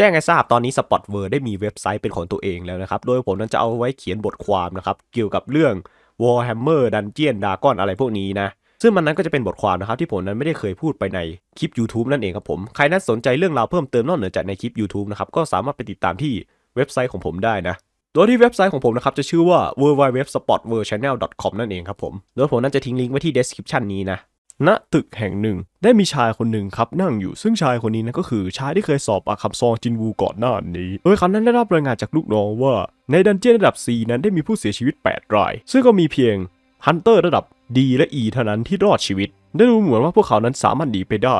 แจ้งให้ทราบตอนนี้สปอตเวิร์ได้มีเว็บไซต์เป็นของตัวเองแล้วนะครับโดยผมนั้นจะเอาไว้เขียนบทความนะครับเกี่ยวกับเรื่อง Warhammer Dungeon Dragon อะไรพวกนี้นะซึ่งมันนั้นก็จะเป็นบทความนะครับที่ผมนั้นไม่ได้เคยพูดไปในคลิป YouTube นั่นเองครับผม ใครนั้นสนใจเรื่องราวเพิ่มเติมนอกเหนือจากในคลิป YouTube นะครับก็สามารถไปติดตามที่เว็บไซต์ของผมได้นะ โดยที่เว็บไซต์ของผมนะครับจะชื่อว่า w w w s p o t w o r l d c h a n n e l c o m นั่นเองครับผมโดยผมนั้นจะทิ้งลิงก์ไว้ที่ description นี้นะณตึกแห่งหนึ่งได้มีชายคนหนึ่งครับนั่งอยู่ ซึ่งชายคนนี้นะก็คือ ชาย ที่เคยสอบปากคำซองจินวูก่อนหน้านี้ โดยคำนั้นได้รับรายงานจากลูกน้องว่าในดันเจี้ยนระดับ C นั้น ได้มีผู้เสียชีวิต8รายซึ่งก็มีเพียงฮันเตอร์ระดับ D และ E เท่านั้นที่รอดชีวิต ได้ดูเหมือนว่าพวกเขานั้น สามารถหนีไปได้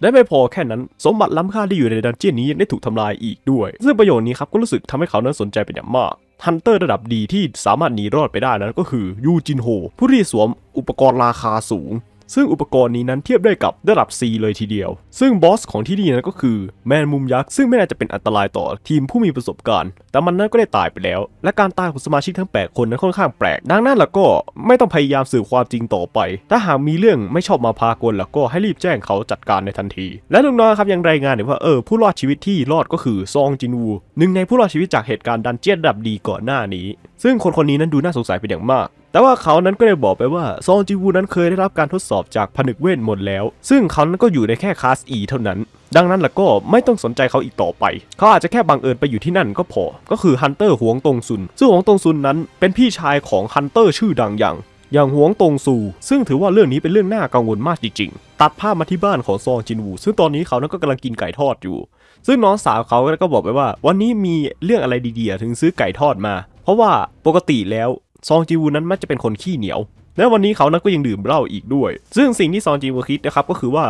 และไม่พอแค่นั้น สมบัติล้ำค่าที่อยู่ในดันเจี้ยนนี้ยังได้ถูกทำลายอีกด้วยซึ่งประโยชน์นี้ครับก็รู้สึกทำให้เขานั้นสนใจเป็นอย่างมากฮันเตอร์ระดับดีที่สามารถหนีรอดไปได้นั้นก็คือยูจินโฮผู้ที่สวม อุปกรณ์ราคาสูงซึ่งอุปกรณ์นี้นั้นเทียบได้กับระดับ C เลยทีเดียว ซึ่งบอสของที่นี่นั้นก็คือแมนมุมยักษ์ ซึ่งไม่น่าจะเป็นอันตรายต่อทีมผู้มีประสบการณ์ แต่มันนั้นก็ได้ตายไปแล้ว และการตายของสมาชิกทั้ง 8 คนนั้นค่อนข้างแปลกดังนั้นแล้วก็ไม่ต้องพยายามสืบความจริงต่อไป ถ้าหากมีเรื่องไม่ชอบมาพากลแล้วก็ให้รีบแจ้งเขาจัดการในทันที และลุงน้อยครับยังรายงานอีกว่าเออผู้รอดชีวิตที่รอดก็คือซองจินวูหนึ่งในผู้รอดชีวิตจากเหตุการณ์ดันเจียนดับดีก่อนหน้านี้ ซึ่งคนคนนี้นั้นดูน่าสงสัยเป็นอย่างมากแต่ว่าเขานั้นก็ได้บอกไปว่าซองจิวู นั้นเคยได้รับการทดสอบจากผนึกเวทมดแล้วซึ่งเขานั้นก็อยู่ในแค่คลาสอ E เท่านั้น ดังนั้นล่ะก็ไม่ต้องสนใจเขาอีกต่อไปเขาอาจจะแค่บังเอิญไปอยู่ที่นั่นก็พอก็คือฮันเตอร์หวงตงซุนซึ่งหวงตงซุนนั้นเป็นพี่ชายของฮันเตอร์ชื่อดังอย่างอย่างหวงตงซูซึ่งถือว่าเรื่องนี้เป็นเรื่องน่ากังวลมากจริง ๆ ตัดภาพมาที่บ้านของซองจินวูซึ่งตอนนี้เขานั้นก็กำลังกินไก่ทอดอยู่ ซึ่งน้องสาวเขาก็บอกไปว่า วันนี้มีเรื่องอะไรดีๆถึงซื้อไก่ทอดมา เพราะว่าปกติแล้วซองจีวูนั้นมักจะเป็นคนขี้เหนียว และวันนี้เขานั้นก็ยังดื่มเหล้าอีกด้วย ซึ่งสิ่งที่ซองจีวูคิดนะครับก็คือว่า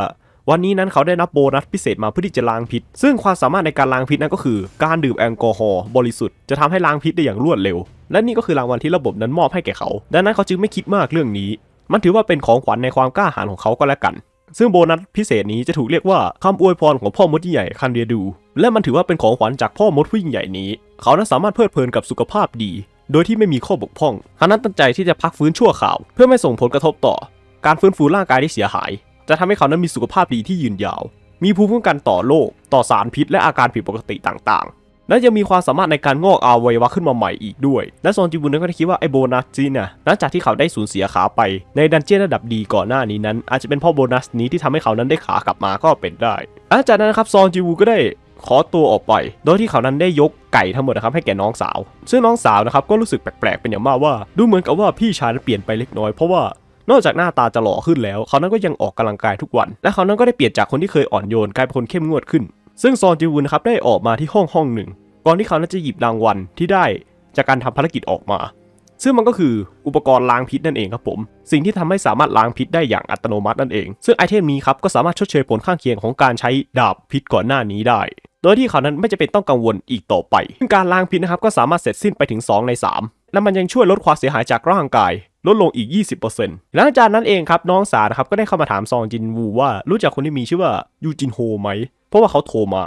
วันนี้นั้นเขาได้รับโบนัสพิเศษมาเพื่อที่จะล้างพิษซึ่งความสามารถในการล้างพิษนั้นก็คือการดื่มแอลกอฮอล์บริสุทธิ์จะทำให้ล้างพิษได้อย่างรวดเร็ว และนี่ก็คือรางวัลที่ระบบนั้นมอบให้แก่เขา ดังนั้นเขาจึงไม่คิดมากเรื่องนี้ มันถือว่าเป็นของขวัญในความกล้าหาญของเขาก็แล้วกัน ซึ่งโบนัสพิเศษนี้จะถูกเรียกว่าคำอวยพรของพ่อมดใหญ่คันเดียดู และมันถือว่าเป็นของขวัญจากพ่อมดผู้ยิ่งใหญ่นี้ เขานั้นสามารถเพลิดเพลินกับสุขภาพดีโดยที่ไม่มีข้อบกพร่องฮานันตั้งใจที่จะพักฟื้นชั่วข่าว เพื่อไม่ส่งผลกระทบต่อ การฟื้นฟูร่างกายที่เสียหาย จะทำให้เขานั้นมีสุขภาพดีที่ยืนยาว มีภูมิคุ้มกันต่อโรค ต่อสารพิษและอาการผิดปกติต่างๆ และยังมีความสามารถในการงอกอวัยวะขึ้นมาใหม่อีกด้วย และซอนจิบุนนั้นก็ได้คิดว่าไอโบนัสจีนน่ะ หลังจากที่เขาได้สูญเสียขาไปในดันเจี้ยนระดับดีก่อนหน้านี้นั้น อาจจะเป็นเพราะโบนัสนี้ที่ทำให้เขานั้นได้ขากลับมาก็เป็นได้ หลังจากนั้นครับซอนจิุนก็ได้ขอตัวออกไป โดยที่เขานั้นได้ยกไก่ทั้งหมดนะครับให้แก่น้องสาว ซึ่งน้องสาวนะครับก็รู้สึกแปลกๆ เป็นอย่างมากว่า ดูเหมือนกับว่าพี่ชายเปลี่ยนไปเล็กน้อยเพราะว่านอกจากหน้าตาจะหล่อขึ้นแล้ว เขานั้นก็ยังออกกำลังกายทุกวันและเขานั้นก็ได้เปลี่ยนจากคนที่เคยอ่อนโยนกลายเป็นคนเข้มงวดขึ้น ซึ่งซอนจิวุนครับได้ออกมาที่ห้องห้องหนึ่ง ก่อนที่เขานั้นจะหยิบรางวัลที่ได้ จากการทำภารกิจออกมา ซึ่งมันก็คืออุปกรณ์ล้างพิษนั่นเองครับผมสิ่งที่ทำให้สามารถล้างพิษได้อย่างอัตโนมัตินั่นเอง ซึ่งไอเทมนี้ครับก็สามารถชดเชยผลข้างเคียงของการใช้ดาบพิษก่อนหน้านี้ได้โดยที่เขานั้นไม่จะเป็นต้องกังวลอีกต่อไปซึ่งการล้างพิษนะครับ ก็สามารถเสร็จสิ้นไปถึง 2 ใน 3 และมันยังช่วยลดความเสียหายจากร่างกาย ลดลงอีก 20%หลังจากนั้นเองครับ น้องสาวนะครับ ก็ได้เข้ามาถามซองจินวูว่า รู้จักคนที่มีชื่อว่ายูจินโฮไหม เพราะว่าเขาโทรมา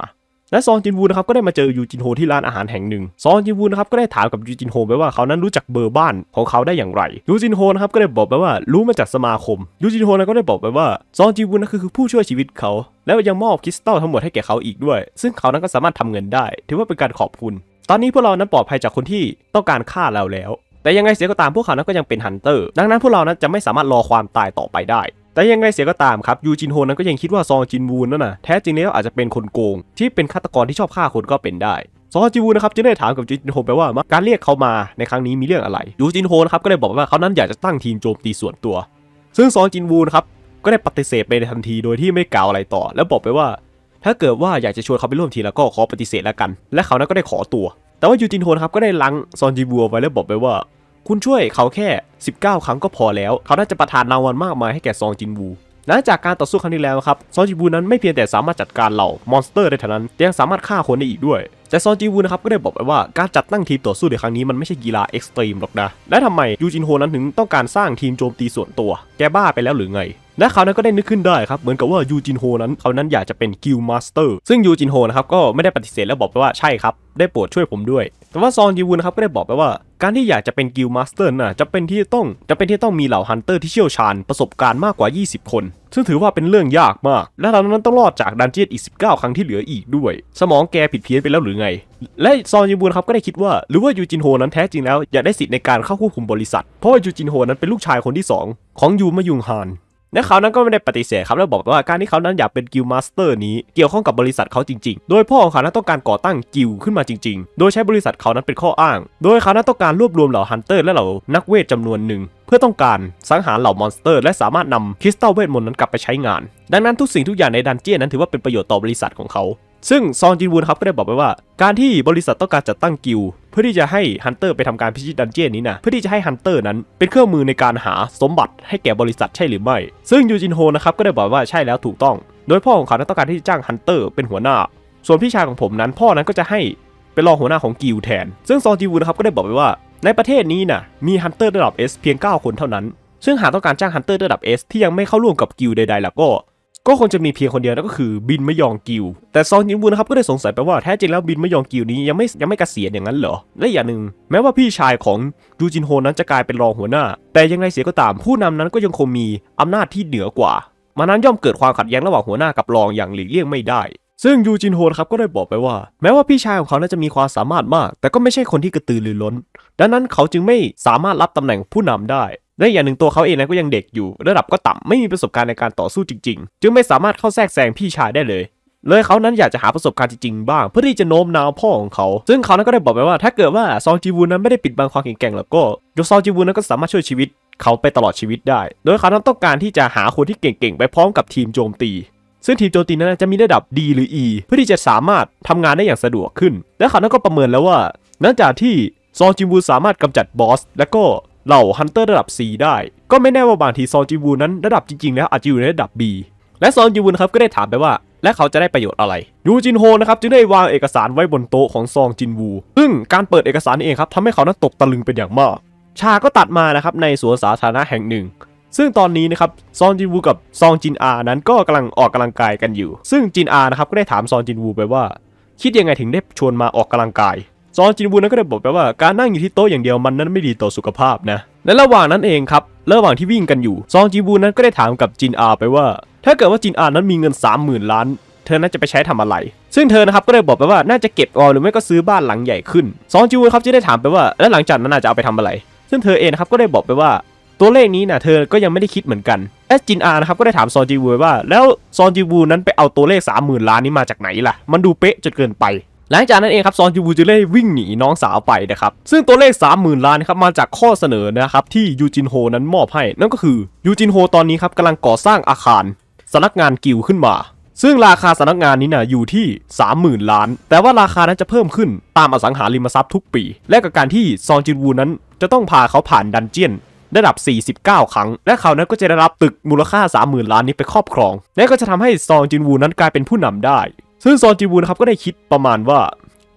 และซองจินวูนะครับก็ได้มาเจอยูจินโฮที่ร้านอาหารแห่งหนึ่งซองจินวูนะครับก็ได้ถามกับยูจินโฮไปว่าเขานั้นรู้จักเบอร์บ้านของเขาได้อย่างไรยูจินโฮนะครับก็ได้บอกไปว่ารู้มาจากสมาคมยูจินโฮนะก็ได้บอกไปว่าซองจินวูนะคือผู้ช่วยชีวิตเขา แล้วยังมอบคริสตัลทั้งหมดให้แก่เขาอีกด้วย ซึ่งเขานั้นก็สามารถทำเงินได้ ถือว่าเป็นการขอบคุณ ตอนนี้พวกเรานั้นปลอดภัยจากคนที่ต้องการฆ่าเราแล้ว แต่ยังไงเสียก็ตามพวกเขานั้นก็ยังเป็นฮันเตอร์ดังนั้นพวกเรานั้นจะไม่สามารถรอความตายต่อไปได้แต่ยังไงเสียก็ตามครับยูจินโฮนั้นก็ยังคิดว่าซองจินวูนนั่นน่ะแท้จริงแล้วอาจจะเป็นคนโกง ที่เป็นฆาตกรที่ชอบฆ่าคนก็เป็นได้ซอจิวูนะครับจึงได้ถามกับยูจินโฮไปว่า การเรียกเขามาในครั้งนี้มีเรื่องอะไรยูจินโฮนะครับก็ได้บอกว่าเขานั้นอยากจะตั้งทีมโจมตีส่วนตัว ซึ่งซองจินวูนะครับก็ได้ปฏิเสธไปในทันทีโดยที่ไม่กล่าวอะไรต่อ แล้วบอกไปว่า ถ้าเกิดว่าอยากจะชวนเขาไปร่วมทีแล้วก็ขอปฏิเสธแล้วกัน และเขานั้นก็ได้ขอตัว แต่ว่ายูจินโฮนะครับก็ได้ลังซอจิวูไว้แล้วบอกไปว่าคุณช่วยเขาแค่ 19 ครั้งก็พอแล้ว เขาน่าจะประทานนาวันมากมายให้แก่ซองจินวู หลังจากการต่อสู้ครั้งนี้แล้วครับ ซองจินบูนั้นไม่เพียงแต่สามารถจัดการเหล่ามอนสเตอร์ได้เท่านั้นยังสามารถฆ่าคนได้อีกด้วย แต่ซองจิบูนะครับก็ได้บอกไปว่าการจัดตั้งทีมต่อสู้ในครั้งนี้มันไม่ใช่กีฬาเอ็กซ์ตรีมหรอกนะ และทำไมยูจินโฮนั้นถึงต้องการสร้างทีมโจมตีส่วนตัว แกบ้าไปแล้วหรือไงและเขานั้นก็ได้นึกขึ้นได้ครับ เหมือนกับว่ายูจินโฮนั้น เขานั้นอยากจะเป็นกิลมาสเตอร์ ซึ่งยูจินโฮนะครับก็ไม่ได้ปฏิเสธและบอกไปว่าใช่ครับ ได้โปรดช่วยผมด้วย แต่ว่าซอนยูวุนครับ ก็ได้บอกไปว่า การที่อยากจะเป็นกิลมาสเตอร์น่ะจะเป็นที่ต้อง จะเป็นที่ต้องมีเหล่าฮันเตอร์ที่เชี่ยวชาญประสบการณ์มากกว่า 20 คน ซึ่งถือว่าเป็นเรื่องยากมาก และเรานั้นต้องรอดจากดันเจียนอีก19 ครั้งที่เหลืออีกด้วย สมองแกผิดเพี้ยนไปแล้วหรือไง และซอนยูบุนครับก็ได้คิดว่าหรือว่ายูจินโฮนั้นแท้จริงแล้วอยากได้สิทธิ์ในการเข้าควบคุมบริษัทเพราะว่ายูจินโฮนั้นเป็นลูกชายคนที่2 ของยูมายุงฮานและเขานั้นก็ไม่ได้ปฏิเสธครับแล้วบอกว่าการที่เขานั้นอยากเป็นกิลมาสเตอร์นี้เกี่ยวข้องกับบริษัทเขาจริงๆ โดยพ่อของเขานั้นต้องการก่อตั้งกิลขึ้นมาจริงๆ โดยใช้บริษัทเขานั้นเป็นข้ออ้าง โดยเขานั้นต้องการรวบรวมเหล่าฮันเตอร์และเหล่านักเวทจำนวนหนึ่ง เพื่อต้องการสังหารเหล่ามอนสเตอร์ และสามารถนำคริสตัลเวทมนต์นั้นกลับไปใช้งาน ดังนั้นทุกสิ่งทุกอย่างในดันเจี้ยนนั้นถือว่าเป็นประโยชน์ต่อบริษัทของเขาซึ่งซองจินวูนครับก็ได้บอกไปว่า การที่บริษัทต้องการจัดตั้งกิลเพื่อที่จะให้ฮันเตอร์ไปทำการพิชิตดันเจี้ยนนี้นะเพื่อที่จะให้ฮันเตอร์นั้นเป็นเครื่องมือในการหาสมบัติให้แก่บริษัทใช่หรือไม่ซึ่งยูจินโฮนะครับก็ได้บอกว่าใช่แล้วถูกต้อง โดยพ่อของเขาต้องการที่จะจ้างฮันเตอร์เป็นหัวหน้าส่วนพี่ชายของผมนั้น พ่อนั้นก็จะให้เป็นรองหัวหน้าของกิลแทน ซึ่งซองจินวูนนะครับก็ได้บอกไปว่า ในประเทศนี้นะมีฮันเตอร์ระดับ S เพียง 9 คนเท่านั้น ซึ่งหากต้องการจ้างฮันเตอร์ระดับ S ที่ยังไม่เข้าร่วมกับกิลใดๆแล้วก็ก็คงจะมีเพียงคนเดียวนั่นก็คือบินมยองกิว แต่ซองยินวูนะครับก็ได้สงสัยไปว่าแท้จริงแล้วบินมยองกิวนี้ยังไม่ยังไม่เกษียณอย่างนั้นเหรอและอย่างหนึ่งแม้ว่าพี่ชายของยูจินโฮนั้นจะกลายเป็นรองหัวหน้า แต่ยังไงเสียก็ตาม ผู้นำนั้นก็ยังคงมีอำนาจที่เหนือกว่า มานั้นย่อมเกิดความขัดแย้งระหว่างหัวหน้ากับรองอย่างหลีกเลี่ยงไม่ได้ ซึ่งยูจินโฮนะครับก็ได้บอกไปว่า แม้ว่าพี่ชายของเขาน่าจะมีความสามารถมาก แต่ก็ไม่ใช่คนที่กระตือรือร้น ดังนั้นเขาจึงไม่สามารถรับตำแหน่งผู้นำได้และอย่างหนึ่งตัวเขาเองนะก็ยังเด็กอยู่ ระดับก็ต่ำไม่มีประสบการณ์ในการต่อสู้จริงๆ จึงไม่สามารถเข้าแทรกแซงพี่ชายได้เลยเลยเขานั้นอยากจะหาประสบการณ์จริงๆบ้างเพื่อที่จะโน้มน้าวพ่อของเขาซึ่งเขานั้นก็ได้บอกไปว่า ถ้าเกิดว่าซองจีวูนั้นไม่ได้ปิดบังความแข็งแกร่งแล้วก็โยซองจีวูนั้นก็สามารถช่วยชีวิตเขาไปตลอดชีวิตได้ โดยเขานั้นต้องการที่จะหาคนที่เก่งๆไปพร้อมกับทีมโจมตีซึ่งทีมโจมตีนั้นจะมีระดับ D หรือ E เพื่อที่จะสามารถทำงานได้อย่างสะดวกขึ้น และเขานั้นก็ประเมินแล้วว่าหลังจากที่ซองจีวูสามารถกำจัดบอส และก็เหล่าฮันเตอร์ระดับ C ได้ ก็ไม่แน่ว่าบางทีซอนจิวูนั้นระดับจริงๆ แล้วอาจจะอยู่ในระดับ B และซอนจิวูนครับ ก็ได้ถามไปว่า และเขาจะได้ประโยชน์อะไรยูจินโฮนะครับ จึงได้วางเอกสารไว้บนโต๊ะของซองจินวู ซึ่งการเปิดเอกสารเองครับทำให้เขานั้นตกตะลึงเป็นอย่างมาก ชาก็ตัดมานะครับ ในสวนสาธารณะแห่งหนึ่ง ซึ่งตอนนี้นะครับซองจินวูกับซองจินอานั้นก็กำลังออกกำลังกายกันอยู่ ซึ่งจินอานะครับก็ได้ถามซองจินวูไปว่าคิดยังไงถึงได้ชวนมาออกกำลังกายซอนจินวูนนั้นก็ได้บอกไปว่าการนั่งอยู่ที่โต๊ะอย่างเดียวมันนั้นไม่ดีต่อสุขภาพนะและระหว่างนั้นเองครับระหว่างที่วิ่งกันอยู่ซองจินวูนั้นก็ได้ถามกับจินอาไปว่า ถ้าเกิดว่าจินอานั้นมีเงิน 30,000 ล้าน เธอน่าจะไปใช้ทำอะไร ซึ่งเธอนะครับก็เลยบอกไปว่าน่าจะเก็บออหรือไม่ก็ซื้อบ้านหลังใหญ่ขึ้นซองจินวูครับจะได้ถามไปว่า แล้วหลังจากนั้น่าจะเอาไปทำอะไร ซึ่งเธอเองครับก็ได้บอกไปว่า ตัวเลขนี้นะเธอก็ยังไม่ได้คิดเหมือนกันแอสจินอานะครับก็ได้ถามซองจิวูว่าแล้วซอนจิวูนั้นไปเอาตัวเลข30,000 ล้านนี้มาจากไหนล่ะ มันดูเป๊ะจนเกินไปหลังจากนั้นเองครับซอนจูบูจิเล่วิ่งหนีน้องสาวไปนะครับซึ่งตัวเลข 30,000 ล้านครับมาจากข้อเสนอนะครับที่ยูจินโฮนั้นมอบให้ นั่นก็คือยูจินโฮตอนนี้ครับกำลังก่อสร้างอาคารสำนักงานกิวขึ้นมา ซึ่งราคาสำนักงานนี้นะ่ะอยู่ที่ 30,000 ล้าน แต่ว่าราคานั้นจะเพิ่มขึ้น ตามอสังหาริมทรัพย์ทุกปี และกับการที่ซอนจินวูนั้น จะต้องพาเขาผ่านดันเจียนได้ดับ 49 ครั้ง และเขานั้นก็จะได้รับตึกมูลค่า 30,000 ล้านนี้ไปครอบครอง และก็จะทำให้ซอนจินวูนั้น กลายเป็นผู้นำได้ซึ่งซอนจีบูนะครับก็ได้คิดประมาณว่า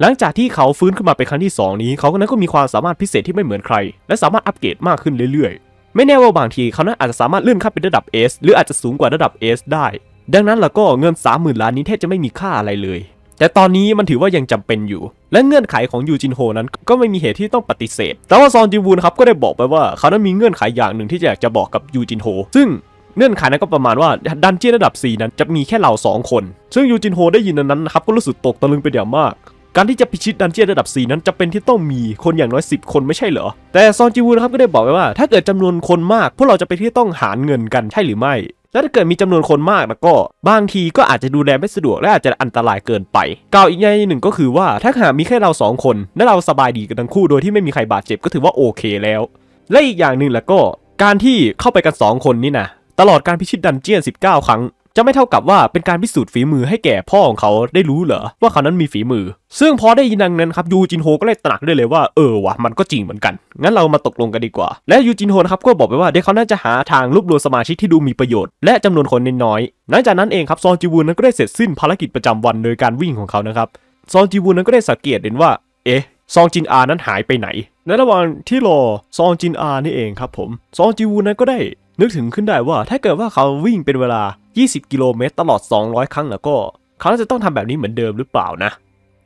หลังจากที่เขาฟื้นขึ้นมาเป็นครั้งที่ 2 นี้เขาก็นั้นก็มีความสามารถพิเศษที่ไม่เหมือนใคร และสามารถอัปเกรดมากขึ้นเรื่อยๆ ไม่แน่ว่าบางทีเขานั้นอาจจะสามารถเลื่อนขั้นเป็นระดับ S หรืออาจจะสูงกว่าระดับ S ได้ ดังนั้นแล้วก็เงิน30,000 ล้านนี้แทบจะไม่มีค่าอะไรเลย แต่ตอนนี้มันถือว่ายังจำเป็นอยู่และเงื่อนไขของยูจินโฮนั้นก็ไม่มีเหตุที่ต้องปฏิเสธแต่ว่าซอนจีบูนครับก็ได้บอกไปว่า เขานั้นมีเงื่อนไขอย่างหนึ่งที่อยากจะบอกกับยูจินโฮซึ่งเงื่อนไขนั้นก็ประมาณว่าดันเจี้ยนระดับ 4 นั้นจะมีแค่เรา 2 คน ซึ่งยูจินโฮได้ยินนั้นนะครับ ก็รู้สึกตกตะลึงไปเดียวมาก การที่จะพิชิตดันเจี้ยนระดับ 4 นั้นจะเป็นที่ต้องมีคนอย่างน้อย10 คนไม่ใช่เหรอ แต่ซอนจีวูนะครับก็ได้บอกไว้ว่า ถ้าเกิดจำนวนคนมาก พวกเราจะไปที่ต้องหารเงินกันใช่หรือไม่ และถ้าเกิดมีจำนวนคนมากแล้วก็บางทีก็อาจจะดูแลไม่สะดวกและอาจจะอันตรายเกินไป กล่าวอีกอย่างหนึ่งก็คือว่าถ้าหากมีแค่เรา 2 คนและเราสบายดีกันทั้งคู่โดยที่ไม่มีใครบาดเจ็บก็ถือว่าโอเคแล้วและอีกอย่างหนึ่งแล้วก็ การที่เข้าไปกัน2คนนี่นะตลอดการพิชิตดันเจียน 19 ครั้ง จะไม่เท่ากับว่าเป็นการพิสูจน์ฝีมือให้แก่พ่อของเขาได้รู้เหรอ ว่าเขานั้นมีฝีมือ ซึ่งพอได้ยินดังนั้นครับยูจินโฮก็เลยตระหนักได้เลยว่าเออวะมันก็จริงเหมือนกัน งั้นเรามาตกลงกันดีกว่า และยูจินโฮนะครับก็บอกไปว่าเดี๋ยวเขาน่าจะหาทางรวบรวมสมาชิกที่ดูมีประโยชน์และจำนวนคนน้อยหลังจากนั้นเองครับซอนจิวูนั้นก็ได้เสร็จสิ้นภารกิจประจำวันโดยการวิ่งของเขานะครับ ซอนจิวูนั้นก็ได้สังเกตเห็นว่า เอ๊ะซองจินอานั้นหายไปไหน ในระหว่างที่รอซองจินอานี่เองครับผมซองจิวูนั้นก็ได้นึกถึงขึ้นได้ว่าถ้าเกิดว่าเขาวิ่งเป็นเวลา 20 กิโลเมตร ตลอด 200 ครั้งแล้วก็ เขาจะต้องทำแบบนี้เหมือนเดิมหรือเปล่านะ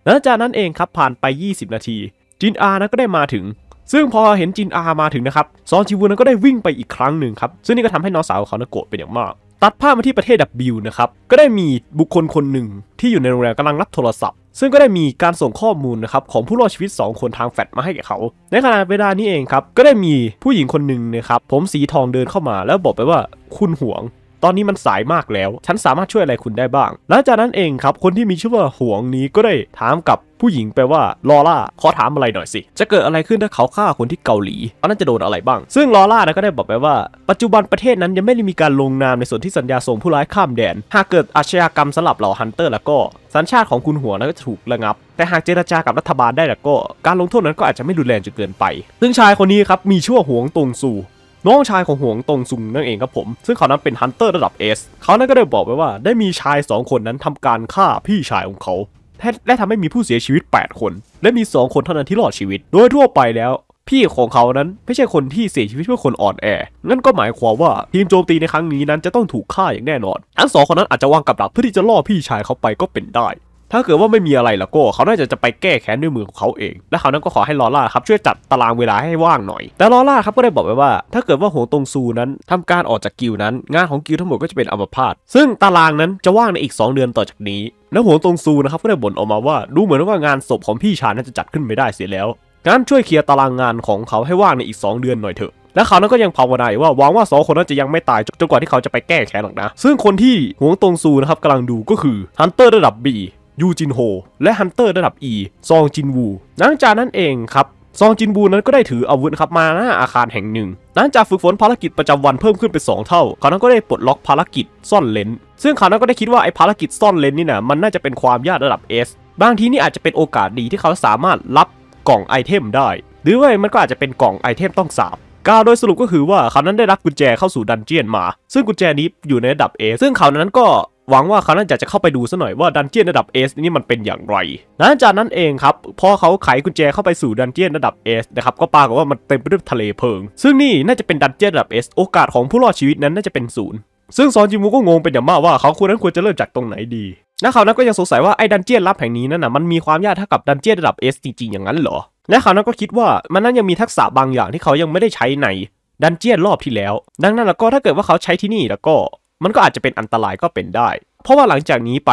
หลังจากนั้นเองครับผ่านไป 20 นาที จินอานะก็ได้มาถึงซึ่งพอเห็นจินอามาถึงนะครับซอนชิวุนก็ได้วิ่งไปอีกครั้งหนึ่งครับซึ่งนี่ก็ทำให้น้องสาวของเขาโกรธเป็นอย่างมากตัดภาพมาที่ประเทศดับบิลนะครับ ก็ได้มีบุคคลคนหนึ่งที่อยู่ในโรงแรมกำลังรับโทรศัพท์ ซึ่งก็ได้มีการส่งข้อมูลนะครับของผู้รอดชีวิต 2คนทางแฟตมาให้แก่เขา ในขณะเวลานี้เองครับ ก็ได้มีผู้หญิงคนหนึ่งนะครับผมสีทองเดินเข้ามา แล้วบอกไปว่า คุณห่วง ตอนนี้มันสายมากแล้ว ฉันสามารถช่วยอะไรคุณได้บ้าง หลังจากนั้นเองครับ คนที่มีชื่อว่าห่วงนี้ก็ได้ถามกับผู้หญิงแปลว่า ลอล่าขอถามอะไรหน่อยสิ จะเกิดอะไรขึ้นถ้าเขาฆ่าคนที่เกาหลีเขาน่าจะโดนอะไรบ้าง ซึ่งลอล่านะก็ได้บอกไปว่า ปัจจุบันประเทศนั้นยังไม่ได้มีการลงนามในส่วนที่สัญญาส่งผู้ร้ายข้ามแดน หากเกิดอาชญากรรมสลับเหล่าฮันเตอร์แล้วก็สัญชาติของคุณหัวนั้นก็ถูกระงับ แต่หากเจราจากับรัฐบาลได้แล้วก็การลงโทษนั้นก็อาจจะไม่รุนแรงจนเกินไป ซึ่งชายคนนี้ครับมีชื่อว่าหวงตงซูน้องชายของหวงตงซุงนั่นเองครับผม ซึ่งเขานั้นเป็นฮันเตอร์ระดับเอสเขานั้นก็ได้บอกไว้ว่าได้มีชาย 2 คนนั้นทำการฆ่าพี่ชายของเขาและทำให้มีผู้เสียชีวิต 8 คน และมี 2 คนเท่านั้นที่รอดชีวิต โดยทั่วไปแล้ว พี่ของเขานั้น ไม่ใช่คนที่เสียชีวิตเพื่อคนอ่อนแอนั่นก็หมายความว่าทีมโจมตีในครั้งนี้นั้นจะต้องถูกฆ่าอย่างแน่นอนทั้งสองคนนั้นอาจจะวางกับดักเพื่อที่จะล่อพี่ชายเขาไปก็เป็นได้ถ้าเกิดว่าไม่มีอะไรแล้วก็ เขาน่าจะจะไปแก้แค้นด้วยมือของเขาเอง และเขานั้นก็ขอให้ลอร่าครับ ช่วยจัดตารางเวลาให้ว่างหน่อย แต่ลอร่าครับก็ได้บอกไว้ว่า ถ้าเกิดว่าหงตงซูนั้นทำการออกจากกิวนั้น งานของกิวทั้งหมดก็จะเป็นอัมพาตซึ่งตารางนั้นจะว่างในอีก 2 เดือนต่อจากนี้ แล้วหงตงซูนะครับก็ได้บ่นออกมาว่า ดูเหมือนว่างานศพของพี่ชายนั้นจะจัดขึ้นไม่ได้เสียแล้วงั้นช่วยเคลียร์ตารางงานของเขาให้ว่างในอีก2เดือนหน่อยเถอะ และเขานั้นก็ยังภาวนาว่าหวังว่าสองคนนั้นจะยังไม่ตายจนกว่าที่เขาจะไปแก้แค้นหรอกนะซึ่งคนที่หวงตงซูนะครับกำลังดูก็คือฮันเตอร์ระดับบียูจินโฮและฮันเตอร์ระดับ E ซองจินวูหลังจากนั้นเองครับซองจินบูนั้นก็ได้ถืออาวุธครับมาหน้าอาคารแห่งหนึ่งหลังจากฝึกฝนภารกิจประจำวันเพิ่มขึ้นไป2เท่า เขานั้นก็ได้ปลดล็อกภารกิจซ่อนเลนซึ่งเขานั้นก็ได้คิดว่าไอ้ภารกิจซ่อนเลนนี่นะมันน่าจะเป็นความยากระดับ S บางทีนี่อาจจะเป็นโอกาสดีที่เขาสามารถรับกล่องไอเทมได้ หรือว่ามันก็อาจจะเป็นกล่องไอเทมต้องสาบกาโดยสรุปก็คือว่าเขานั้นได้รับกุญแจเข้าสู่ดันเจียนมา ซึ่งกุญแจนี้อยู่ในระดับ A ซึ่งเขานั้นก็หวังว่าเขาน่าจะจะเข้าไปดูซะหน่อยว่าดันเจี้ยนระดับเอสนี่มันเป็นอย่างไรหลังจากนั้นเองครับพอเขาไขกุญแจเข้าไปสู่ดันเจี้ยนระดับเอสนะครับก็ปรากฏว่ามันเต็มไปด้วยทะเลเพลิง ซึ่งนี่น่าจะเป็นดันเจี้ยนระดับเอสโอกาสของผู้รอดชีวิตนั้นน่าจะเป็นศูนย์ซึ่งซอนจิมูก็งงเป็นอย่างมากว่าเขาควรนั้นควรจะเริ่มจากตรงไหนดีนักข่าวนั้นก็ยังสงสัยว่าไอ้ดันเจี้ยนลับแห่งนี้นั่นน่ะมันมีความยากเท่ากับดันเจี้ยนระดับเอสจริงๆอย่างนั้นเหรอและเขานั้นก็คิดว่า มันนั้นยังมีทักษะบางอย่างที่เขายังไม่ได้ใช้ใน ดันเจียนรอบที่แล้ว ดังนั้นแล้วก็ถ้าเกิดว่าเขาใช้ที่นี่แล้วก็มันก็อาจจะเป็นอันตรายก็เป็นได้ เพราะว่าหลังจากนี้ไป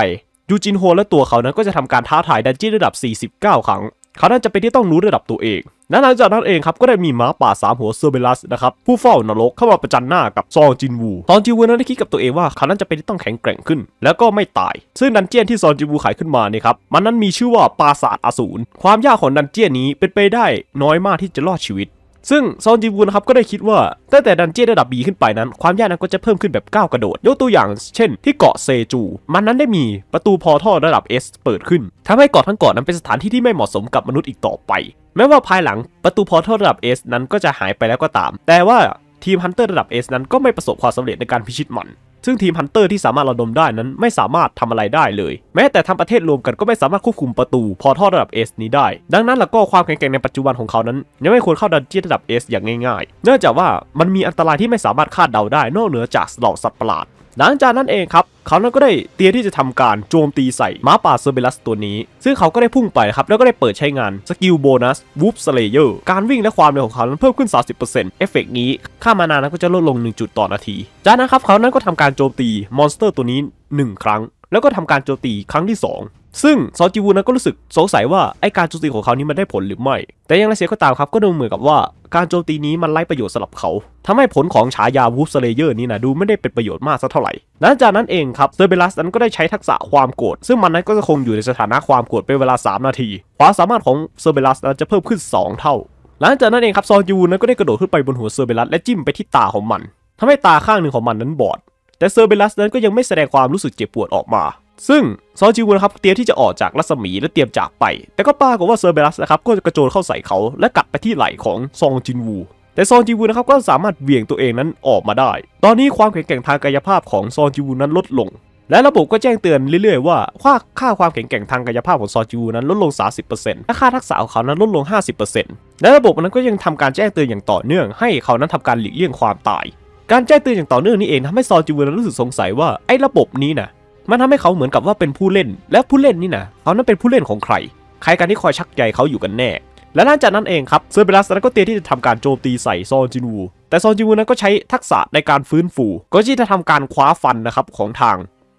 ยูจินโฮและตัวเขานั้นก็จะทำการท้าทายดันจี้ระดับ 49 ครั้ง เขาน่าจะเป็นที่ต้องรู้ระดับตัวเองแลนหลังจากนั้นเองครับก็ได้มีม้าป่าสามหัวเซอร์เบลัสนะครับผู้เฝ้านรกเข้ามาประจันหน้ากับซองจินวูซองจินวูนั้นได้คิดกับตัวเองว่าเขานั้นจะเป็นที่ต้องแข็งแกร่งขึ้น แล้วก็ไม่ตาย ซึ่งดันเจี้ยนที่ซองจินวูขายขึ้นมาเนี่ยครับมันนั้นมีชื่อว่าปราสาทอสูร ความยากของดันเจียนนี้เป็นไปได้น้อยมากที่จะรอดชีวิตซึ่งซอนจีวูนะครับก็ได้คิดว่าตั้งแต่ดันเจี้ยนระดับบีขึ้นไปนั้น ความยากนั้นก็จะเพิ่มขึ้นแบบก้าวกระโดด ยกตัวอย่างเช่นที่เกาะเซจูมันนั้นได้มีประตูพอท่อระดับ S เปิดขึ้นทำให้เกาะทั้งเกาะนั้นเป็นสถานที่ที่ไม่เหมาะสมกับมนุษย์อีกต่อไป แม้ว่าภายหลังประตูพอท่อระดับ S นั้นก็จะหายไปแล้วก็ตาม แต่ว่าทีมฮันเตอร์ระดับ S นั้นก็ไม่ประสบความสำเร็จในการพิชิตมันซึ่งทีมฮันเตอร์ที่สามารถระดมได้นั้นไม่สามารถทำอะไรได้เลย แม้แต่ทำประเทศรวมกันก็ไม่สามารถควบคุมประตู พอทอดระดับเอสนี้ได้ ดังนั้นแล้วก็ความแข็งแกร่งในปัจจุบันของเขานั้นยังไม่ควรเข้าดันเจี้ยนระดับเอสอย่างง่ายๆเนื่องจากว่ามันมีอันตรายที่ไม่สามารถคาดเดาได้นอกเหนือจากเหล่าสัตว์ประหลาดหลังจากนั้นเองครับ เขานั้นก็ได้เตรียมที่จะทำการโจมตีใส่ม้าป่าเซอร์เบลัสตัวนี้ ซึ่งเขาก็ได้พุ่งไปครับแล้วก็ได้เปิดใช้งานสกิลโบนัสวูฟสเลเยอร์การวิ่งและความเร็วของเขานั้นเพิ่มขึ้น 30%เอฟเฟกนี้ค่ามานานั้นก็จะลดลง 1 จุดต่อนาทีจากนั้นครับ เขานั้นก็ทำการโจมตีมอนสเตอร์ตัวนี้ 1 ครั้ง แล้วก็ทำการโจมตีครั้งที่ 2ซึ่งซอจิวูนั้นก็รู้สึกสงสัยว่า ไอการโจมตีของเขานี้มันได้ผลหรือไม่ แต่ยังไรเสียก็ตามครับก็ดูเหมือนกับว่า การโจมตีนี้มันไร้ประโยชน์สำหรับเขาทำให้ผลของฉายาวูฟสเลเยอร์นี้นะดูไม่ได้เป็นประโยชน์มากสักเท่าไหร่ หลังจากนั้นเองครับเซอร์เบลัสนั้นก็ได้ใช้ทักษะความโกรธ ซึ่งมันนั้นก็จะคงอยู่ในสถานะความโกรธเป็นเวลา 3 นาทีความสามารถของเซอร์เบลัสนั้นจะเพิ่มขึ้น2 เท่า หลังจากนั้นเองครับซอจิวูนั้นก็ได้กระโดดขึ้นไปบนหัวเซอร์เบลัสและจิ้มไปที่ตาของมันทำให้ตาข้างหนึ่งของมันนั้นบอด แต่เซอร์เบลัสนั้นก็ยังไม่แสดงความรู้สึกเจ็บปวดออกมาซึ่งซอจิวนะครับ เตรียมที่จะออกจากรัศมีและเตรียมจากไป แต่ก็ปรากฏว่าเซอร์เบรัสนะครับ ก็กระโจนเข้าใส่เขาและกลับไปที่ไหล่ของซองจินวู แต่ซองจิวูนะครับก็สามารถเวี่ยงตัวเองนั้นออกมาได้ ตอนนี้ความแข็งแกร่งทางกายภาพของซองจิวูนั้นลดลง และระบบก็แจ้งเตือนเรื่อย ๆ ว่า ค่าค่าความแข็งแกร่งทางกายภาพของซอจิวูนั้นลดลง 30%และค่าทักษะของเขานั้นลดลง 50%และระบบนั้นก็ยังทำการแจ้งเตือนอย่างต่อเนื่องให้เขานั้นทำการหลีกเลี่ยงความตายการแจ้งเตือนอย่างต่อเนื่องนี้เองทำให้ซอจิวูนั้นรู้สึกสงสัยว่าไอ้ระบบนี้นะมันทำให้เขาเหมือนกับว่าเป็นผู้เล่นและผู้เล่นนี่นะเขานั้นเป็นผู้เล่นของใคร ใครกันที่คอยชักใยเขาอยู่กันแน่ และหลังจากนั้นเองครับเซอร์เบรัสนั้นก็เตรียมที่จะทำการโจมตีใส่ซอนจินูแต่ซอนจินูนั้นก็ใช้ทักษะในการฟื้นฟู ก็ที่จะทำการคว้าฟันนะครับของทาง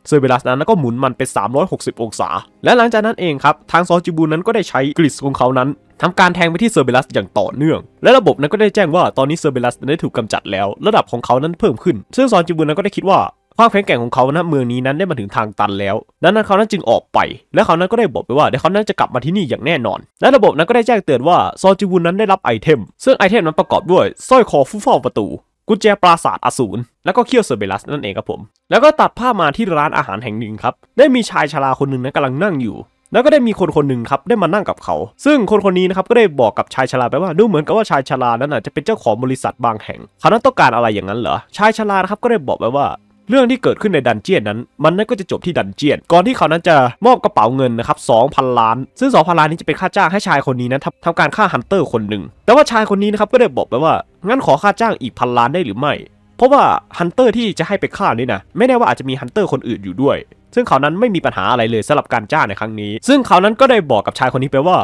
เซอร์เบรัสนั้นก็หมุนมันเป็น360 องศา และหลังจากนั้นเองครับ ทางซอนจิบูนั้นก็ได้ใช้กริสของเขานั้น ทำการแทงไปที่เซอร์เบรัสอย่างต่อเนื่อง และระบบนั้นก็ได้แจ้งว่าตอนนี้เซอร์เบรัสได้ถูกกาจัดแล้ว ระดับของเขานั้นเพิ่มขึ้นซึ่งซอจิบู นั้นก็ได้คิดว่าความแข็งแกร่งของเขาณเมืองนี้นั้นได้มาถึงทางตันแล้ว ดังนั้นเขานั้นจึงออกไป และเขานั้นก็ได้บอกไปว่าเดี๋ยวเขานั้นจะกลับมาที่นี่อย่างแน่นอนและระบบนั้นก็ได้แจ้งเตือนว่า ซอจิวุนนั้นได้รับไอเทม ซึ่งไอเทมนั้นประกอบด้วยสร้อยคอฟูฟอาประตู กุญแจปราสาทอสูรแล้วก็เคี้ยวเซอร์เบลัสนั่นเองครับผม แล้วก็ตัดผ้ามาที่ร้านอาหารแห่งหนึ่งครับ ได้มีชายชราคนหนึ่งนนกำลังนั่งอยู่ แล้วก็ได้มีคนคนหนึ่งครับได้มานั่งกับเขา ซึ่งคนคนนี้นะครับก็ได้บอกกับชายชราไปว่า ดูเหมือนกับว่าชายชรานั้นอาจจะเป็นเจ้าของบริษัทบางแห่งเขานั้นต้องการอะไรอย่างนั้นเหรอชายชรานะครับก็ได้บอกไปว่าเรื่องที่เกิดขึ้นในดันเจียนนั้น มันนั่นก็จะจบที่ดันเจียน ก่อนที่เขานั้นจะมอบกระเป๋าเงินนะครับงพันล้าน ซึ่ง2พันล้านนี้จะเป็นค่าจ้างให้ชายคนนี้นั้นทำการฆ่าฮันเตอร์คนหนึ่ง แต่ว่าชายคนนี้นะครับก็ได้บอกไปว่า งั้นขอค่าจ้างอีกพันล้านได้หรือไม่ เพราะว่าฮันเตอร์ที่จะให้ไปฆ่านี่นะ ไม่แน่ว่าอาจจะมีฮันเตอร์คนอื่นอยู่ด้วย ซึ่งเขานั้นไม่มีปัญหาอะไรเลยสำหรับการจ้างในครั้งนี้ ซึ่งเขานั้นก็ได้บอกกับชายคนนี้ไปว่า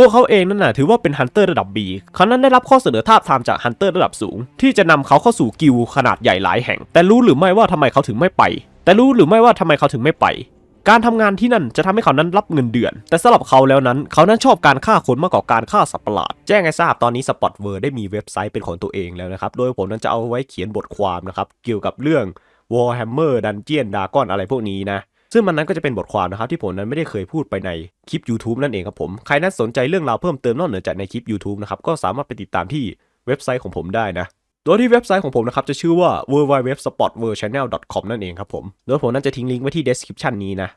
ตัวเขาเองนั่นน่ะถือว่าเป็นฮันเตอร์ระดับ B เขานั้นได้รับข้อเสนอทาบทามจากฮันเตอร์ระดับสูงที่จะนำเขาเข้าสู่กิลขนาดใหญ่หลายแห่ง แต่รู้หรือไม่ว่าทำไมเขาถึงไม่ไป แต่รู้หรือไม่ว่าทำไมเขาถึงไม่ไป การทำงานที่นั่นจะทำให้เขานั้นรับเงินเดือน แต่สำหรับเขาแล้วนั้น เขานั้นชอบการฆ่าคนมากกว่าการฆ่าสัตว์ประหลาด แจ้งให้ทราบตอนนี้สปอตเวิร์ได้มีเว็บไซต์เป็นของตัวเองแล้วนะครับ โดยผมนั้นจะเอาไว้เขียนบทความนะครับเกี่ยวกับเรื่อง Warhammer Dungeon Dragon อะไรพวกนี้นะซึ่งมันนั้นก็จะเป็นบทความนะครับ ที่ผมนั้นไม่ได้เคยพูดไปในคลิป YouTube นั่นเองครับผม ใครนั้นสนใจเรื่องราวเพิ่มเติมนอกเหนือจากในคลิป YouTube นะครับ ก็สามารถไปติดตามที่เว็บไซต์ของผมได้นะโดยที่เว็บไซต์ของผมนะครับ จะชื่อว่า w w w s p o r t w o r l d c h a n n e l c o m นั่นเองครับผมโดยผมนั้นจะทิ้งลิงก์ไว้ที่ description นี้นะ